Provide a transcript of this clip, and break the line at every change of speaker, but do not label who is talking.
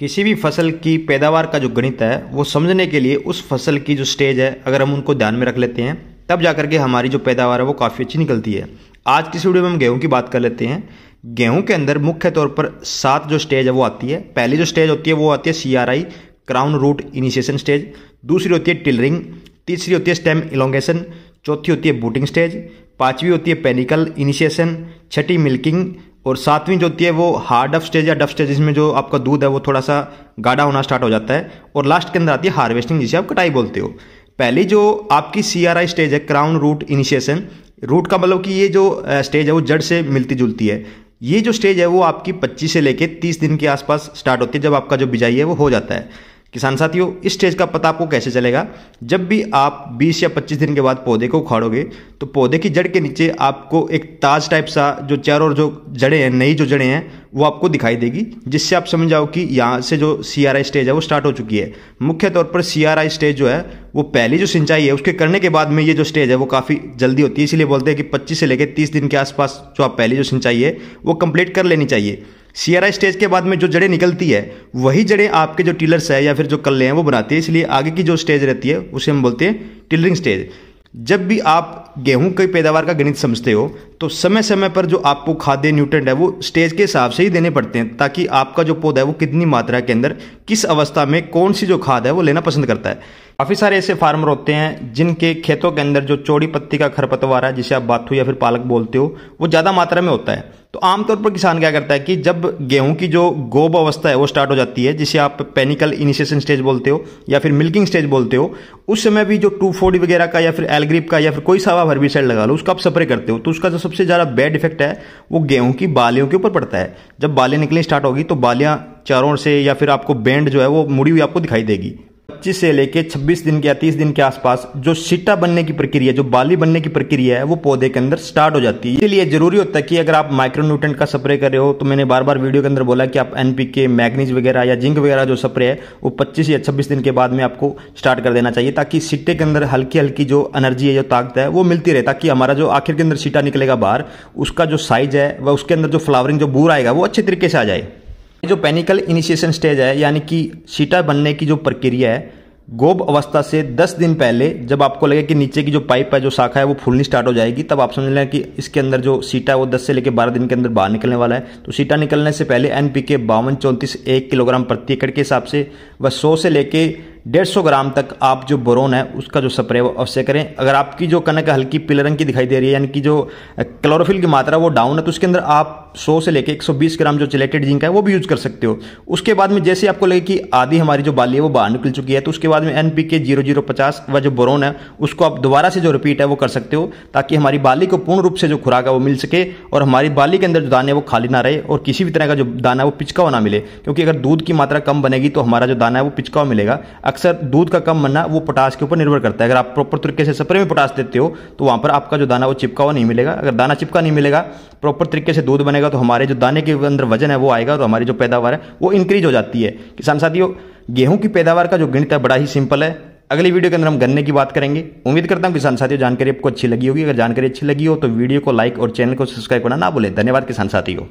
किसी भी फसल की पैदावार का जो गणित है वो समझने के लिए उस फसल की जो स्टेज है अगर हम उनको ध्यान में रख लेते हैं तब जाकर के हमारी जो पैदावार है वो काफ़ी अच्छी निकलती है आज की वीडियो में हम गेहूं की बात कर लेते हैं गेहूं के अंदर मुख्य तौर पर सात जो स्टेज है वो आती है पहली जो स्टेज होती है वो आती है C R I crown root initiation stage दूसरी होती है टिलरिंग तीसरी होती है स्टेम इलोंगेशन चौथी होती है बूटिंग स्टेज पांचवी होती है पेनिकल इनिशिएशन छठी मिल्किंग और सातवीं जो होती है वो हार्ड अफ स्टेज या डफ स्टेज जिसमें जो आपका दूध है वो थोड़ा सा गाढ़ा होना स्टार्ट हो जाता है और लास्ट के अंदर आती है हार्वेस्टिंग जिसे आप कटाई बोलते हो पहली जो आपकी सी स्टेज है क्राउन रूट इनिशिएशन रूट का मतलब कि ये जो स्टेज है वो जड़ से मिलती जुलती है ये जो स्टेज है वो आपकी 25 से लेके 30 दिन के आसपास स्टार्ट होती है जब आपका जो बिजाई है वो हो जाता है किसान साथियों इस स्टेज का पता आपको कैसे चलेगा जब भी आप 20 या 25 दिन के बाद पौधे को उखाड़ोगे तो पौधे की जड़ के नीचे आपको एक ताज टाइप सा जो चार और जो जड़ें हैं नई जो जड़ें हैं वो आपको दिखाई देगी जिससे आप समझ जाओ कि यहाँ से जो सी स्टेज है वो स्टार्ट हो चुकी है मुख्य तौर पर सी स्टेज जो है वो पहली जो सिंचाई है उसके करने के बाद में ये जो स्टेज है वो काफ़ी जल्दी होती है इसीलिए बोलते हैं कि पच्चीस से लेकर तीस दिन के आसपास जो आप पहली जो सिंचाई है वो कंप्लीट कर लेनी चाहिए सियारा स्टेज के बाद में जो जड़ें निकलती है वही जड़ें आपके जो टिलर्स है या फिर जो कल्ले हैं वो बनाती है इसलिए आगे की जो स्टेज रहती है उसे हम बोलते हैं टिलरिंग स्टेज जब भी आप गेहूं की पैदावार का गणित समझते हो तो समय समय पर जो आपको खाद्य न्यूट्रेंट है वो स्टेज के हिसाब से ही देने पड़ते हैं ताकि आपका जो पौधा है वो कितनी मात्रा के अंदर किस अवस्था में कौन सी जो खाद है वो लेना पसंद करता है काफ़ी सारे ऐसे फार्मर होते हैं जिनके खेतों के अंदर जो चौड़ी पत्ती का खरपतवार है जिसे आप बाथू या फिर पालक बोलते हो वो ज़्यादा मात्रा में होता है तो आमतौर पर किसान क्या करता है कि जब गेहूं की जो गोब अवस्था है वो स्टार्ट हो जाती है जिसे आप पेनिकल इनिशिएशन स्टेज बोलते हो या फिर मिल्किंग स्टेज बोलते हो उस समय भी जो टू फोर्डी वगैरह का या फिर एलग्रिप का या फिर कोई सावा आप हर्बिसाइड लगा लो उसका आप स्प्रे करते हो तो उसका जो सबसे ज़्यादा बैड इफेक्ट है वो गेहूं की बालियों के ऊपर पड़ता है जब बालियाँ निकलनी स्टार्ट होगी तो बालियाँ चारों से या फिर आपको बैंड जो है वो मुड़ी हुई आपको दिखाई देगी पच्चीस से लेकर छब्बीस दिन के या तीस दिन के आसपास जो सीटा बनने की प्रक्रिया जो बाली बनने की प्रक्रिया है वो पौधे के अंदर स्टार्ट हो जाती है इसलिए जरूरी होता है कि अगर आप माइक्रोन्यूट्रेंट का स्प्रे कर रहे हो तो मैंने बार बार वीडियो के अंदर बोला कि आप एनपीके मैग्नीज वगैरह या जिंक वगैरह जो स्प्रे है वो पच्चीस या छब्बीस दिन के बाद में आपको स्टार्ट कर देना चाहिए ताकि सीटे के अंदर हल्की हल्की जो एनर्जी है जो ताकत है वो मिलती रहे ताकि हमारा जो आखिर के अंदर सीटा निकलेगा बाहर उसका जो साइज है वह उसके अंदर जो फ्लावरिंग जो बूर आएगा वो अच्छे तरीके से आ जाए जो पेनिकल इनिशिएशन स्टेज है यानी कि सीटा बनने की जो प्रक्रिया है गोब अवस्था से 10 दिन पहले जब आपको लगे कि नीचे की जो पाइप है जो शाखा है वो फूलनी स्टार्ट हो जाएगी तब आप समझ लें कि इसके अंदर जो सीटा है वो 10 से लेकर 12 दिन के अंदर बाहर निकलने वाला है तो सीटा निकलने से पहले एन पी के बावन चौंतीस एक किलोग्राम प्रति एकड़ के हिसाब से व सौ से लेकर डेढ़ सौ ग्राम तक आप जो बोरोन है उसका जो स्प्रे अवश्य करें अगर आपकी जो कनक हल्की पीले रंग की दिखाई दे रही है यानी कि जो क्लोरोफिल की मात्रा वो डाउन है तो उसके अंदर आप आप 100 से लेके 120 ग्राम जो चिलेटेड जिंक है वो भी यूज कर सकते हो उसके बाद में जैसे आपको लगे कि आधी हमारी जो बाली है वो बाहर निकल चुकी है तो उसके बाद में N P K zero zero पचास व जो बोरोन है उसको आप दोबारा से जो रिपीट है वो कर सकते हो ताकि हमारी बाली को पूर्ण रूप से जो खुराक है वो मिल सके और हमारी बाली के अंदर जो दाने है वो खाली ना रहे और किसी भी तरह का जो दाना है वो पिचका ना मिले क्योंकि अगर दूध की मात्रा कम बनेगी तो हमारा जो दाना है वो पिचका मिलेगा अक्सर दूध का कम बनना वो पोटास के ऊपर निर्भर करता है अगर आप प्रॉपर तरीके से स्प्रे में पोटास देते हो तो वहाँ पर आपका जो दाना वो चिपका हुआ नहीं मिलेगा अगर दाना चिपका नहीं मिलेगा प्रॉपर तरीके से दूध बनेगा बनेगा तो हमारे जो दाने के अंदर वजन है वो आएगा तो हमारी जो पैदावार है वो इंक्रीज हो जाती है किसान साथियों गेहूं की पैदावार का जो गणित है बड़ा ही सिंपल है अगली वीडियो के अंदर हम गन्ने की बात करेंगे उम्मीद करता हूं किसान साथियों जानकारी आपको अच्छी लगी होगी अगर जानकारी अच्छी लगी हो तो वीडियो को लाइक और चैनल को सब्सक्राइब करना ना भूलें धन्यवाद किसान साथियों